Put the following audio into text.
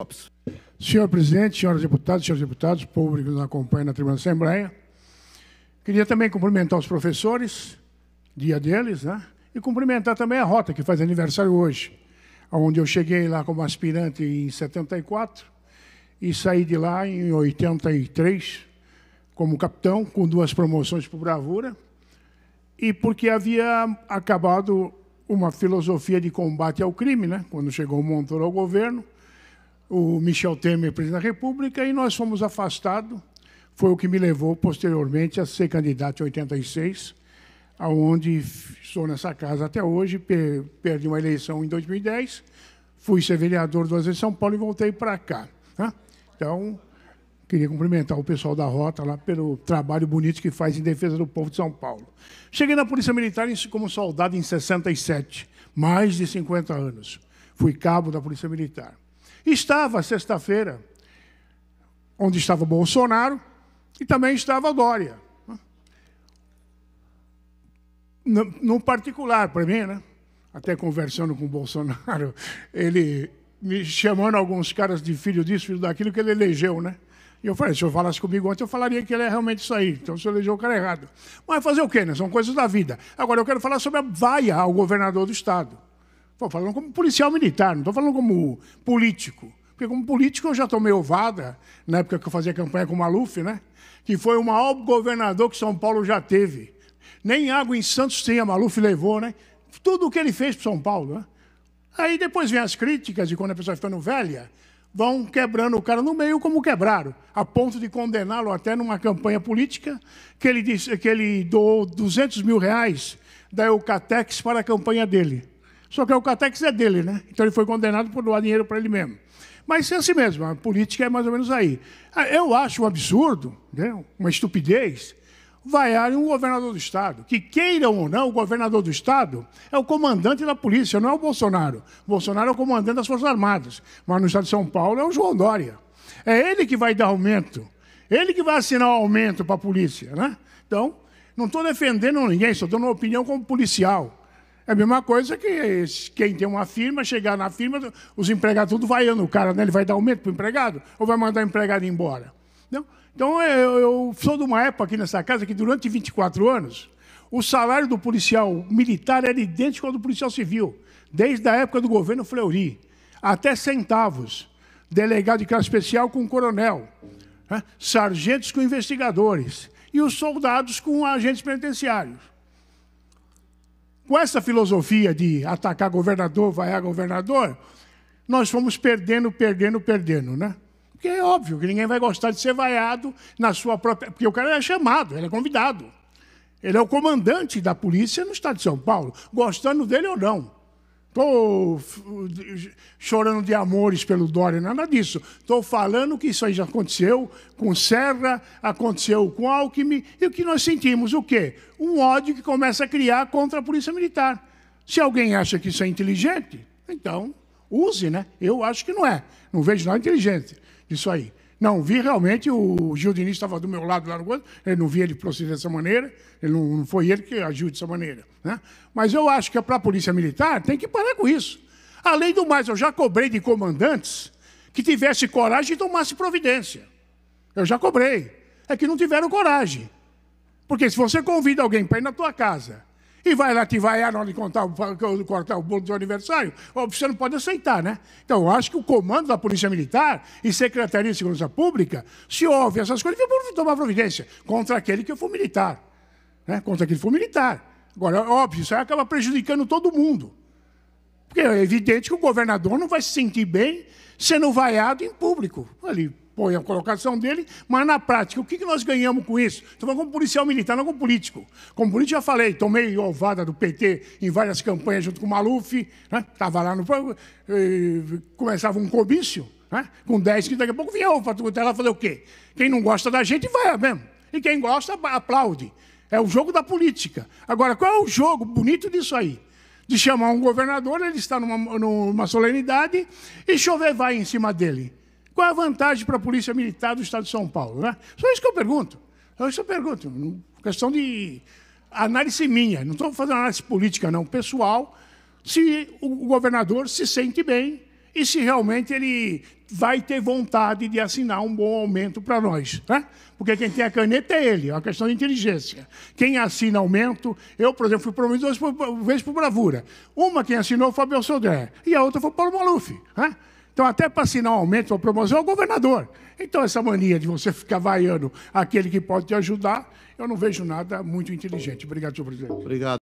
Lopes. Senhor presidente, senhoras deputados, senhores deputados, público que nos acompanha na tribuna da Assembleia, queria também cumprimentar os professores, dia deles, né? e cumprimentar também a Rota, que faz aniversário hoje, onde eu cheguei lá como aspirante em 74 e saí de lá em 83 como capitão, com duas promoções por bravura, e porque havia acabado uma filosofia de combate ao crime, né? quando chegou o Montoro ao governo, o Michel Temer presidente da República e nós fomos afastados. Foi o que me levou posteriormente a ser candidato em 86, aonde estou nessa casa até hoje. Perdi uma eleição em 2010, fui ser vereador duas vezes em São Paulo e voltei para cá. Né? Então, queria cumprimentar o pessoal da Rota lá pelo trabalho bonito que faz em defesa do povo de São Paulo. Cheguei na Polícia Militar como soldado em 67, mais de 50 anos. Fui cabo da Polícia Militar. Estava sexta-feira, onde estava Bolsonaro e também estava Dória. No, no particular, para mim, né? até conversando com o Bolsonaro, ele me chamando alguns caras de filho disso, filho daquilo que ele elegeu, né? E eu falei, se eu falasse comigo antes, eu falaria que ele é realmente isso aí. Então, se elegeu o cara é errado. Mas fazer o quê, né? São coisas da vida. Agora, eu quero falar sobre a vaia ao governador do Estado. Estou falando como policial militar, não estou falando como político. Porque como político eu já tomei ovada, na época que eu fazia campanha com o Maluf, né? que foi o maior governador que São Paulo já teve. Nem água em Santos tem, a Maluf levou, né? Tudo o que ele fez para São Paulo. Né? Aí depois vem as críticas, e quando a pessoa ficando velha, vão quebrando o cara no meio, como quebraram, a ponto de condená-lo até numa campanha política, que ele, disse, que ele doou 200 mil reais da Eucatex para a campanha dele. Só que o Catex é dele, né? Então ele foi condenado por doar dinheiro para ele mesmo. Mas é assim mesmo, a política é mais ou menos aí. Ah, eu acho um absurdo, né? uma estupidez, vaiar um governador do Estado. Que queiram ou não, o governador do Estado é o comandante da polícia, não é o Bolsonaro. O Bolsonaro é o comandante das Forças Armadas, mas no Estado de São Paulo é o João Dória. É ele que vai dar aumento, ele que vai assinar o aumento para a polícia. Né? Então, não estou defendendo ninguém, só dando uma opinião como policial. É a mesma coisa que quem tem uma firma, chegar na firma, os empregados tudo vaiando o cara, né? Ele vai dar aumento para o empregado ou vai mandar o empregado embora? Não? Né? Então, é, eu, eu sou de uma época aqui nessa casa que durante 24 anos, o salário do policial militar era idêntico ao do policial civil, desde a época do governo Fleury, até centavos. Delegado de classe especial com coronel, né? sargentos com investigadores e os soldados com agentes penitenciários. Com essa filosofia de atacar governador, vaiar governador, nós fomos perdendo, perdendo, perdendo, né? Porque é óbvio que ninguém vai gostar de ser vaiado na sua própria. Porque o cara é chamado, ele é convidado. Ele é o comandante da polícia no estado de São Paulo, gostando dele ou não. Estou chorando de amores pelo Dória, nada disso. Estou falando que isso aí já aconteceu com Serra, aconteceu com Alckmin, e o que nós sentimos? O quê? Um ódio que começa a criar contra a Polícia Militar. Se alguém acha que isso é inteligente, então use, né? Eu acho que não é. Não vejo nada inteligente disso aí. Não, vi realmente, o Gil Diniz estava do meu lado lá no gol, ele não via ele proceder dessa maneira, ele não, não foi ele que agiu dessa maneira. Né? Mas eu acho que é para a Polícia Militar tem que parar com isso. Além do mais, eu já cobrei de comandantes que tivesse coragem e tomasse providência. Eu já cobrei. É que não tiveram coragem. Porque se você convida alguém para ir na tua casa e vai lá te vaiar na hora de contar, cortar o bolo do seu aniversário. Você não pode aceitar, né? Então, eu acho que o comando da Polícia Militar e Secretaria de Segurança Pública, se houve essas coisas, vão tomar providência contra aquele que for militar. Né? Contra aquele que for militar. Agora, óbvio, isso aí acaba prejudicando todo mundo. Porque é evidente que o governador não vai se sentir bem sendo vaiado em público. Ali, põe a colocação dele, mas na prática, o que nós ganhamos com isso? Estou falando como policial militar, não como político. Como político, já falei, tomei ovada do PT em várias campanhas junto com o Maluf, estava né? lá no. Eh, começava um comício, né? com 10, que daqui a pouco vinha o Fatutela fazer o quê? Quem não gosta da gente, vai mesmo. E quem gosta, aplaude. É o jogo da política. Agora, qual é o jogo bonito disso aí? De chamar um governador, ele está numa, numa solenidade e chover vai em cima dele. Qual é a vantagem para a Polícia Militar do Estado de São Paulo? Né? Só isso que eu pergunto. Só isso que eu pergunto. Questão de análise minha. Não estou fazendo análise política, não. Pessoal, se o governador se sente bem e se realmente ele vai ter vontade de assinar um bom aumento para nós. Né? Porque quem tem a caneta é ele, é uma questão de inteligência. Quem assina aumento, eu, por exemplo, fui promovido duas vezes por bravura. Uma quem assinou foi o Fabio Sodré e a outra foi o Paulo Maluf. Né? Então, até para assinar um aumento ou promoção, é o governador. Então, essa mania de você ficar vaiando aquele que pode te ajudar, eu não vejo nada muito inteligente. Obrigado, senhor presidente. Obrigado.